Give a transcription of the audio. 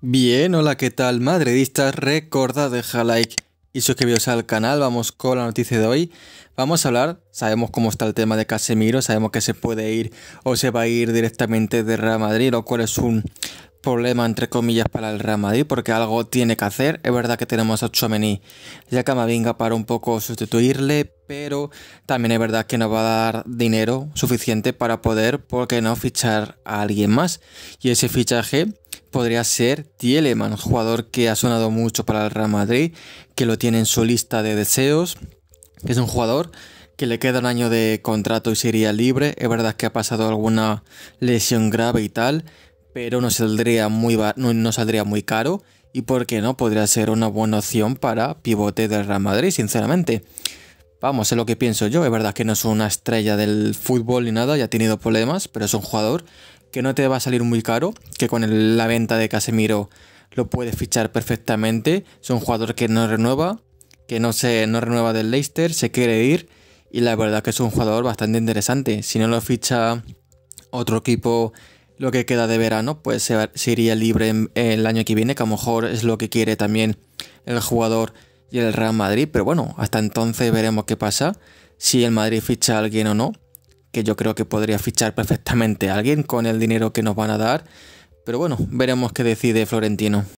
Bien, hola, ¿qué tal madridistas? Recuerda dejar like y suscribiros al canal, vamos con la noticia de hoy. Vamos a hablar, sabemos cómo está el tema de Casemiro, sabemos que se puede ir o se va a ir directamente de Real Madrid, lo cual es un problema entre comillas para el Real Madrid porque algo tiene que hacer. Es verdad que tenemos a Chomení y a Camavinga para un poco sustituirle, pero también es verdad que nos va a dar dinero suficiente para poder, porque no, fichar a alguien más. Y ese fichaje podría ser Tieleman, jugador que ha sonado mucho para el Real Madrid, que lo tiene en su lista de deseos, que es un jugador que le queda un año de contrato y sería libre. Es verdad que ha pasado alguna lesión grave y tal, pero no saldría muy, no, no saldría muy caro y por qué no podría ser una buena opción para pivote del Real Madrid, sinceramente. Vamos, es lo que pienso yo. Es verdad que no es una estrella del fútbol ni nada, ya ha tenido problemas, pero es un jugador que no te va a salir muy caro, que con la venta de Casemiro lo puedes fichar perfectamente. Es un jugador que no renueva, que no se renueva del Leicester, se quiere ir y la verdad que es un jugador bastante interesante. Si no lo ficha otro equipo lo que queda de verano, pues se, iría libre el año que viene, que a lo mejor es lo que quiere también el jugador y el Real Madrid, pero bueno, hasta entonces veremos qué pasa, si el Madrid ficha a alguien o no que yo creo que podría fichar perfectamente a alguien con el dinero que nos van a dar. Pero bueno, veremos qué decide Florentino.